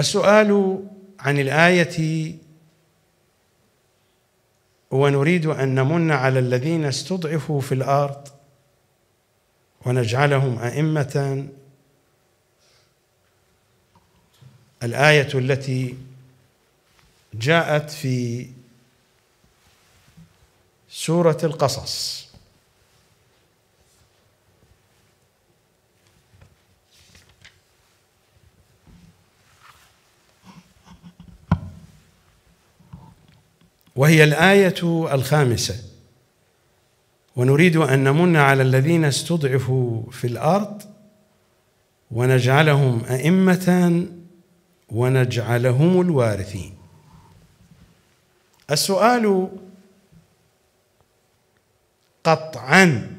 السؤال عن الآية ونريد أن نمن على الذين استضعفوا في الأرض ونجعلهم أئمة الآية التي جاءت في سورة القصص وهي الايه الخامسه ونريد ان نمن على الذين استضعفوا في الارض ونجعلهم ائمه ونجعلهم الوارثين السؤال قطعا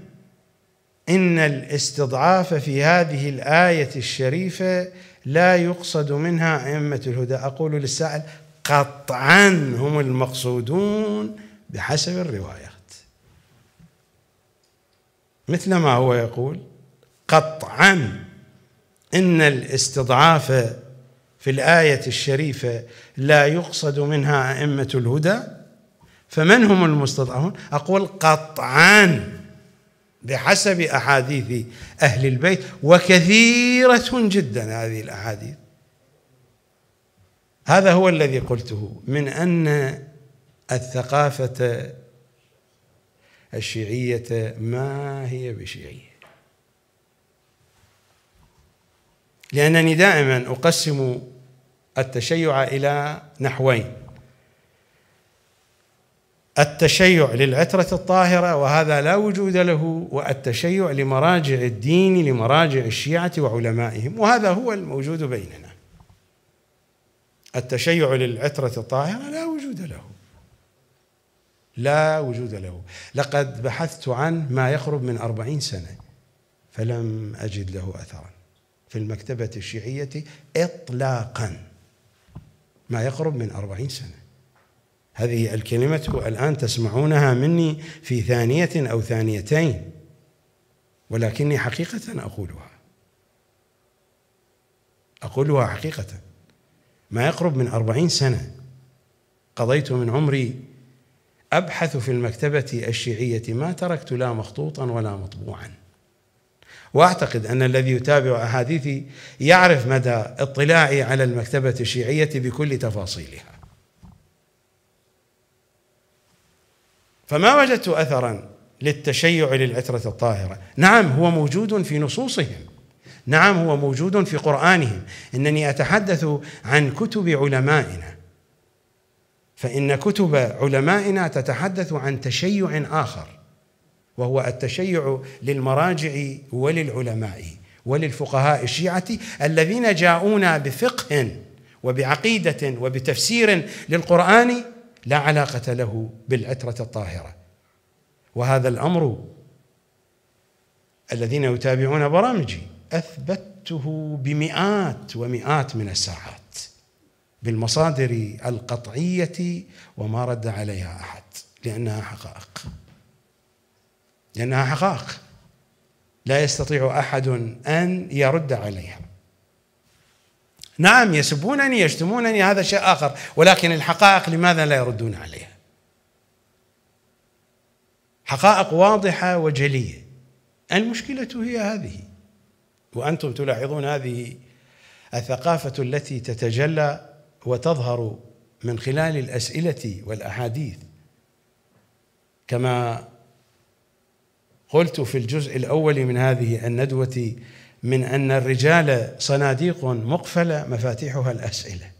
ان الاستضعاف في هذه الايه الشريفه لا يقصد منها ائمه الهدى اقول للسائل قطعا هم المقصودون بحسب الروايات مثل ما هو يقول قطعا ان الاستضعاف في الايه الشريفه لا يقصد منها ائمه الهدى فمن هم المستضعفون اقول قطعا بحسب احاديث اهل البيت وكثيره جدا هذه الاحاديث هذا هو الذي قلته من ان الثقافه الشيعيه ما هي بشيعيه لانني دائما اقسم التشيع الى نحوين التشيع للعترة الطاهرة وهذا لا وجود له والتشيع لمراجع الدين لمراجع الشيعة وعلمائهم وهذا هو الموجود بيننا التشيع للعترة الطاهرة لا وجود له لا وجود له لقد بحثت عن ما يقرب من أربعين سنة فلم أجد له أثرا في المكتبة الشيعية إطلاقا ما يقرب من أربعين سنة هذه الكلمة الآن تسمعونها مني في ثانية أو ثانيتين ولكني حقيقة أقولها أقولها حقيقة ما يقرب من أربعين سنة قضيت من عمري أبحث في المكتبة الشيعية ما تركت لا مخطوطا ولا مطبوعا واعتقد ان الذي يتابع احاديثي يعرف مدى اطلاعي على المكتبه الشيعيه بكل تفاصيلها. فما وجدت اثرا للتشيع للعتره الطاهره، نعم هو موجود في نصوصهم نعم هو موجود في قرآنهم إنني أتحدث عن كتب علمائنا فإن كتب علمائنا تتحدث عن تشيع آخر وهو التشيع للمراجع وللعلماء وللفقهاء الشيعة الذين جاءونا بفقه وبعقيدة وبتفسير للقرآن لا علاقة له بالعترة الطاهرة وهذا الأمر الذين يتابعون برامجي اثبته بمئات ومئات من الساعات بالمصادر القطعيه وما رد عليها احد لانها حقائق لانها حقائق لا يستطيع احد ان يرد عليها نعم يسبونني يشتمونني هذا شيء اخر ولكن الحقائق لماذا لا يردون عليها حقائق واضحه وجليه المشكله هي هذه وأنتم تلاحظون هذه الثقافة التي تتجلى وتظهر من خلال الأسئلة والأحاديث كما قلت في الجزء الأول من هذه الندوة من أن الرجال صناديق مقفلة مفاتيحها الأسئلة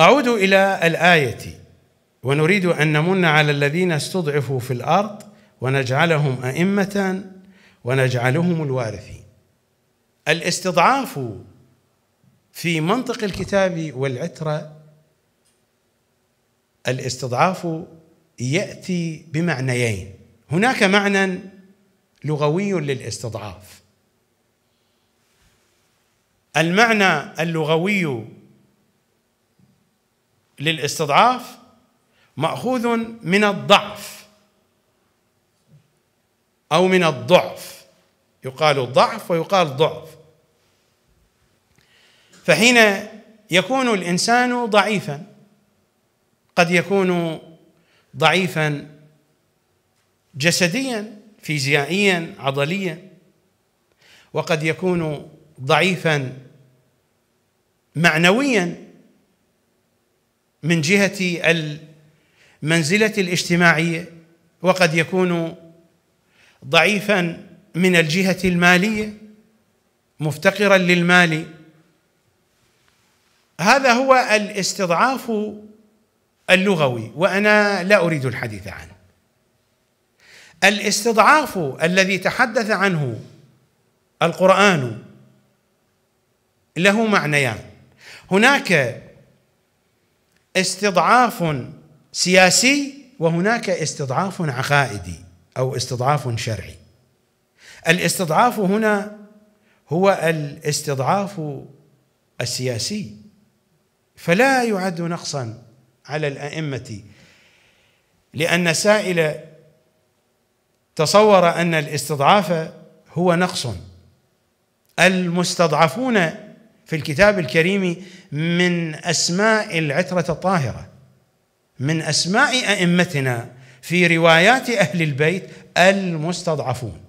أعود إلى الآية ونريد أن نمن على الذين استضعفوا في الأرض ونجعلهم أئمة ونجعلهم الوارثين الاستضعاف في منطق الكتاب والعترة الاستضعاف يأتي بمعنيين هناك معنى لغوي للاستضعاف المعنى اللغوي للاستضعاف ماخوذ من الضعف أو من الضعف يقال ضعف ويقال ضعف فحين يكون الإنسان ضعيفا قد يكون ضعيفا جسديا فيزيائيا عضليا وقد يكون ضعيفا معنويا من جهه المنزله الاجتماعيه وقد يكون ضعيفا من الجهه الماليه مفتقرا للمال هذا هو الاستضعاف اللغوي وانا لا اريد الحديث عنه الاستضعاف الذي تحدث عنه القران له معنيان هناك استضعاف سياسي وهناك استضعاف عقائدي أو استضعاف شرعي الاستضعاف هنا هو الاستضعاف السياسي فلا يعد نقصا على الأئمة لأن سائل تصور أن الاستضعاف هو نقص المستضعفون في الكتاب الكريم من أسماء العترة الطاهرة من أسماء أئمتنا في روايات اهل البيت المستضعفون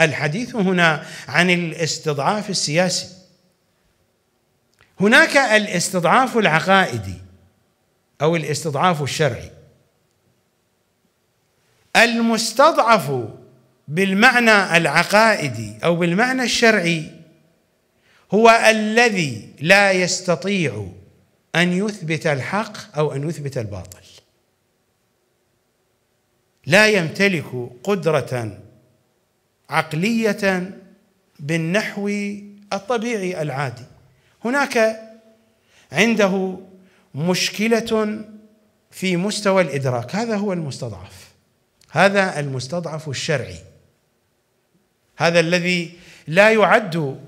الحديث هنا عن الاستضعاف السياسي هناك الاستضعاف العقائدي او الاستضعاف الشرعي المستضعف بالمعنى العقائدي او بالمعنى الشرعي هو الذي لا يستطيع ان يثبت الحق او ان يثبت الباطل لا يمتلك قدره عقليه بالنحو الطبيعي العادي هناك عنده مشكله في مستوى الادراك هذا هو المستضعف هذا المستضعف الشرعي هذا الذي لا يعد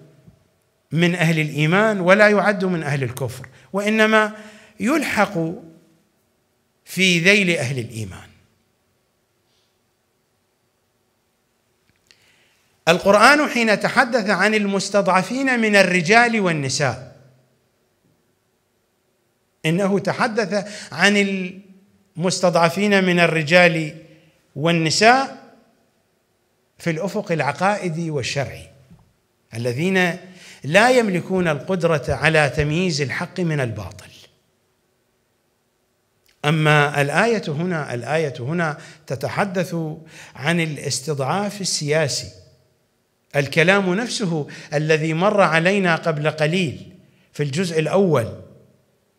من اهل الايمان ولا يعد من اهل الكفر وانما يلحق في ذيل اهل الايمان القرآن حين تحدث عن المستضعفين من الرجال والنساء إنه تحدث عن المستضعفين من الرجال والنساء في الأفق العقائدي والشرعي الذين لا يملكون القدرة على تمييز الحق من الباطل أما الآية هنا الآية هنا تتحدث عن الاستضعاف السياسي الكلام نفسه الذي مر علينا قبل قليل في الجزء الاول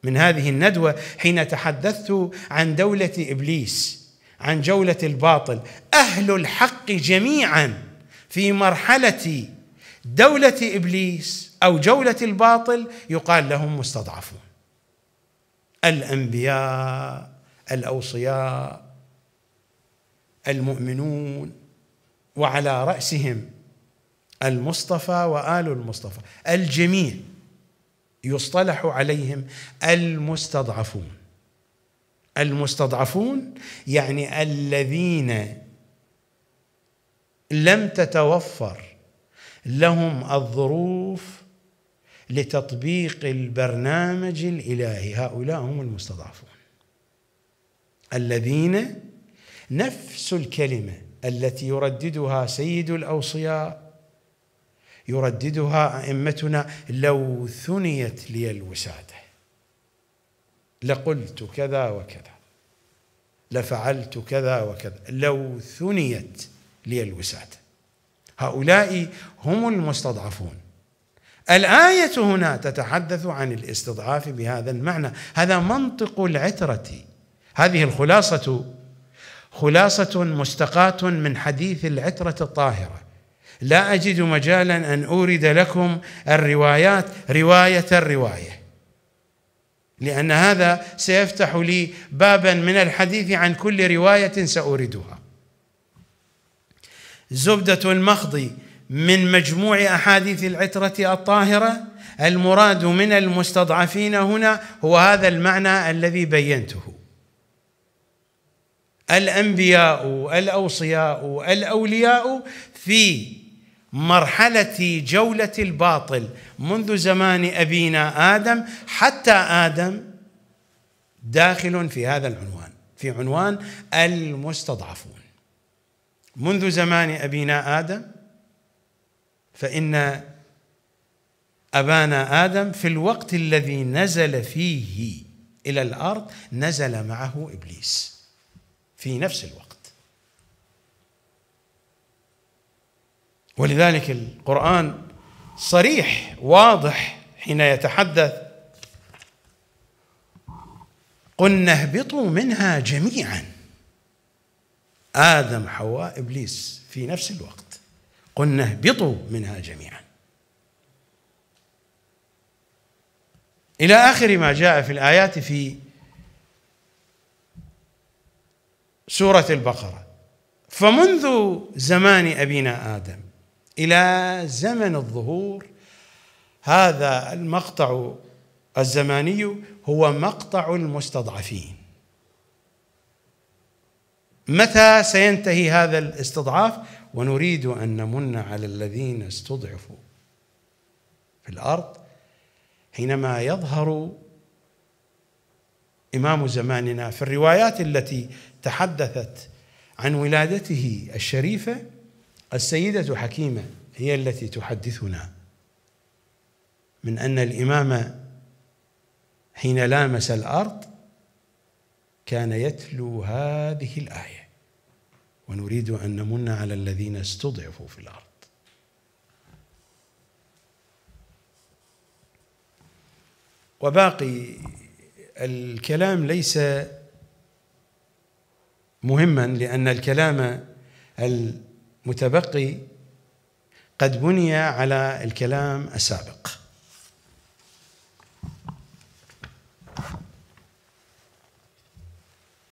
من هذه الندوه حين تحدثت عن دوله ابليس عن جوله الباطل اهل الحق جميعا في مرحله دوله ابليس او جوله الباطل يقال لهم مستضعفون الانبياء الاوصياء المؤمنون وعلى راسهم المصطفى وآل المصطفى الجميع يصطلح عليهم المستضعفون المستضعفون يعني الذين لم تتوفر لهم الظروف لتطبيق البرنامج الالهي هؤلاء هم المستضعفون الذين نفس الكلمه التي يرددها سيد الاوصياء يرددها ائمتنا لو ثنيت لي الوساده لقلت كذا وكذا لفعلت كذا وكذا لو ثنيت لي الوساده هؤلاء هم المستضعفون الايه هنا تتحدث عن الاستضعاف بهذا المعنى هذا منطق العتره هذه الخلاصه خلاصه مستقاه من حديث العتره الطاهره لا أجد مجالا أن أورد لكم الروايات رواية الرواية لأن هذا سيفتح لي بابا من الحديث عن كل رواية سأوردها زبدة المخضي من مجموع أحاديث العترة الطاهرة المراد من المستضعفين هنا هو هذا المعنى الذي بينته الأنبياء الأوصياء الأولياء في مرحله جوله الباطل منذ زمان ابينا ادم حتى ادم داخل في هذا العنوان في عنوان المستضعفون منذ زمان ابينا ادم فان ابانا ادم في الوقت الذي نزل فيه الى الارض نزل معه ابليس في نفس الوقت ولذلك القرآن صريح واضح حين يتحدث قلنا اهبطوا منها جميعا آدم حواء إبليس في نفس الوقت قلنا اهبطوا منها جميعا إلى آخر ما جاء في الآيات في سورة البقرة فمنذ زمان أبينا آدم الى زمن الظهور هذا المقطع الزماني هو مقطع المستضعفين متى سينتهي هذا الاستضعاف ونريد ان نمن على الذين استضعفوا في الارض حينما يظهر امام زماننا في الروايات التي تحدثت عن ولادته الشريفه السيدة حكيمة هي التي تحدثنا من أن الإمام حين لامس الأرض كان يتلو هذه الآية ونريد أن نمن على الذين استضعفوا في الأرض وباقي الكلام ليس مهما لأن الكلام متبقي قد بني على الكلام السابق